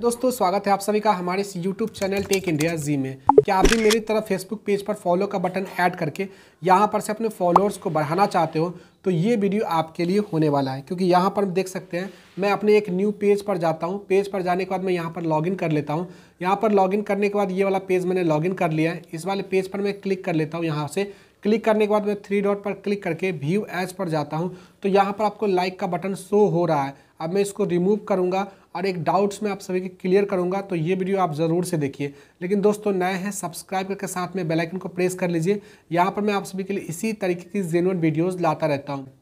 दोस्तों स्वागत है आप सभी का हमारे इस YouTube channel tech India ji में क्या आप भी मेरी तरफ Facebook पेज पर फॉलो का बटन ऐड करके यहाँ पर से अपने फॉलोअर्स को बढ़ाना चाहते हो तो ये वीडियो आपके लिए होने वाला है क्योंकि यहाँ पर देख सकते हैं मैं अपने एक न्यू पेज पर जाता हूँ पेज पर जाने के बाद मैं यहाँ पर लॉगिन कर लेता हूँ यहाँ पर लॉगिन करने के बाद ये वाला पेज मैंने लॉगिन कर लिया है इस वाले पेज पर मैं क्लिक कर लेता हूँ यहाँ से क्लिक करने के बाद मैं थ्री डॉट पर क्लिक करके व्यू एज पर जाता हूँ तो यहाँ पर आपको लाइक का बटन शो हो रहा है अब मैं इसको रिमूव करूँगा और एक डाउट्स में आप सभी के क्लियर करूँगा तो ये वीडियो आप ज़रूर से देखिए लेकिन दोस्तों नए हैं सब्सक्राइब करके साथ में बेलाइकन को प्रेस कर लीजिए यहाँ पर मैं आप सभी के लिए इसी तरीके की जेनुअन वीडियोज़ लाता रहता हूँ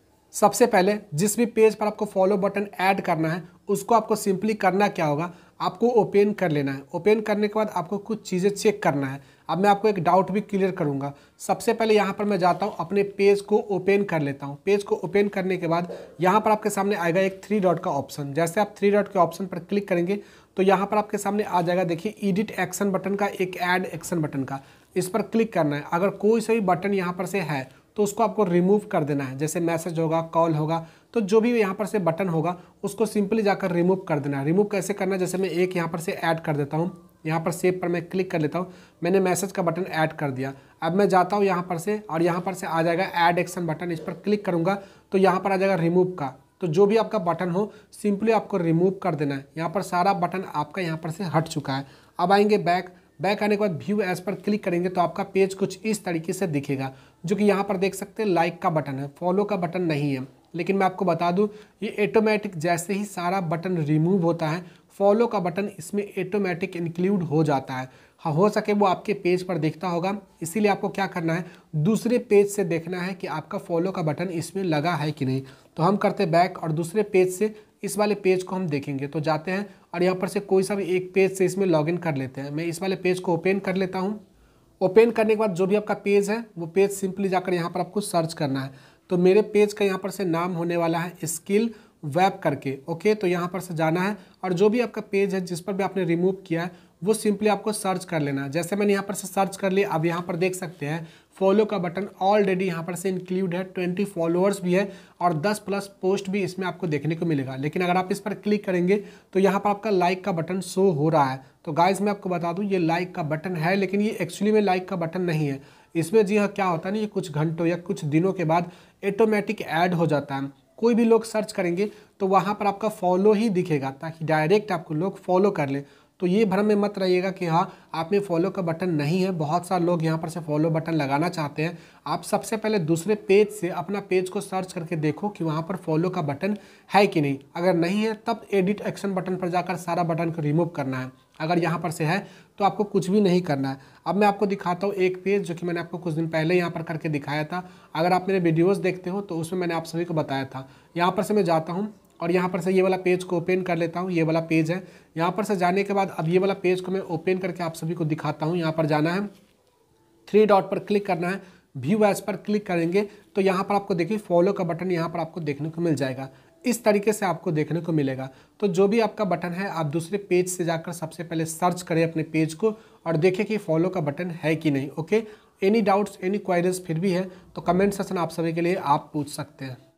सबसे पहले जिस भी पेज पर आपको फॉलो बटन ऐड करना है उसको आपको सिंपली करना क्या होगा आपको ओपन कर लेना है ओपन करने के बाद आपको कुछ चीज़ें चेक करना है अब मैं आपको एक डाउट भी क्लियर करूँगा सबसे पहले यहाँ पर मैं जाता हूँ अपने पेज को ओपन कर लेता हूँ पेज को ओपन करने के बाद यहाँ पर आपके सामने आएगा एक थ्री डॉट का ऑप्शन जैसे आप थ्री डॉट के ऑप्शन पर क्लिक करेंगे तो यहाँ पर आपके सामने आ जाएगा देखिए एडिट एक्शन बटन का एक एड एक्शन बटन का इस पर क्लिक करना है अगर कोई सा भी बटन यहाँ पर से है तो उसको आपको रिमूव कर देना है जैसे मैसेज होगा कॉल होगा तो जो भी यहाँ पर से बटन होगा उसको सिंपली जाकर रिमूव कर देना है रिमूव कैसे करना है जैसे मैं एक यहाँ पर से ऐड कर देता हूँ यहाँ पर सेव पर मैं क्लिक कर लेता हूँ मैंने मैसेज का बटन ऐड कर दिया अब मैं जाता हूँ यहाँ पर से और यहाँ पर से आ जाएगा ऐड एक्शन बटन इस पर क्लिक करूँगा तो यहाँ पर आ जाएगा रिमूव का तो जो भी आपका बटन हो सिंपली आपको रिमूव कर देना है यहाँ पर सारा बटन आपका यहाँ पर से हट चुका है अब आएंगे बैक बैक आने के बाद व्यू एस पर क्लिक करेंगे तो आपका पेज कुछ इस तरीके से दिखेगा जो कि यहाँ पर देख सकते हैं लाइक का बटन है फॉलो का बटन नहीं है लेकिन मैं आपको बता दूं ये ऑटोमेटिक जैसे ही सारा बटन रिमूव होता है फॉलो का बटन इसमें ऑटोमेटिक इंक्लूड हो जाता है हाँ हो सके वो आपके पेज पर देखता होगा इसीलिए आपको क्या करना है दूसरे पेज से देखना है कि आपका फॉलो का बटन इसमें लगा है कि नहीं तो हम करते बैक और दूसरे पेज से इस वाले पेज को हम देखेंगे तो जाते हैं और यहाँ पर से कोई सा भी एक पेज से इसमें लॉगिन कर लेते हैं मैं इस वाले पेज को ओपन कर लेता हूँ ओपन करने के बाद जो भी आपका पेज है वो पेज सिंपली जाकर यहाँ पर आपको सर्च करना है तो मेरे पेज का यहाँ पर से नाम होने वाला है स्किल वैप करके ओके तो यहाँ पर से जाना है और जो भी आपका पेज है जिस पर भी आपने रिमूव किया है वो सिंपली आपको सर्च कर लेना है जैसे मैंने यहाँ पर से सर्च कर लिया अब यहाँ पर देख सकते हैं फॉलो का बटन ऑलरेडी यहाँ पर से इंक्लूड है ट्वेंटी फॉलोअर्स भी है और दस प्लस पोस्ट भी इसमें आपको देखने को मिलेगा लेकिन अगर आप इस पर क्लिक करेंगे तो यहाँ पर आपका लाइक का बटन शो हो रहा है तो गाइज मैं आपको बता दूँ ये लाइक का बटन है लेकिन ये एक्चुअली में लाइक का बटन नहीं है इसमें जी हाँ क्या होता है ना ये कुछ घंटों या कुछ दिनों के बाद ऑटोमेटिक ऐड हो जाता है कोई भी लोग सर्च करेंगे तो वहाँ पर आपका फॉलो ही दिखेगा ताकि डायरेक्ट आपको लोग फॉलो कर लें तो ये भ्रम में मत रहिएगा कि हाँ आप में फॉलो का बटन नहीं है बहुत सारे लोग यहाँ पर से फॉलो बटन लगाना चाहते हैं आप सबसे पहले दूसरे पेज से अपना पेज को सर्च करके देखो कि वहाँ पर फॉलो का बटन है कि नहीं अगर नहीं है तब एडिट एक्शन बटन पर जाकर सारा बटन को रिमूव करना है अगर यहाँ पर से है तो आपको कुछ भी नहीं करना है अब मैं आपको दिखाता हूँ एक पेज जो कि मैंने आपको कुछ दिन पहले यहाँ पर करके दिखाया था अगर आप मेरे वीडियोज़ देखते हो तो उसमें मैंने आप सभी को बताया था यहाँ पर से मैं जाता हूँ और यहाँ पर से ये वाला पेज को ओपन कर लेता हूँ ये वाला पेज है यहाँ पर से जाने के बाद अब ये वाला पेज को मैं ओपन करके आप सभी को दिखाता हूँ यहाँ पर जाना है थ्री डॉट पर क्लिक करना है व्यू एज पर क्लिक करेंगे तो यहाँ पर आपको देखिए फॉलो का बटन यहाँ पर आपको देखने को मिल जाएगा इस तरीके से आपको देखने को मिलेगा तो जो भी आपका बटन है आप दूसरे पेज से जाकर सबसे पहले सर्च करें अपने पेज को और देखें कि फॉलो का बटन है कि नहीं okay any doubts any queries फिर भी है तो कमेंट सेशन आप सभी के लिए आप पूछ सकते हैं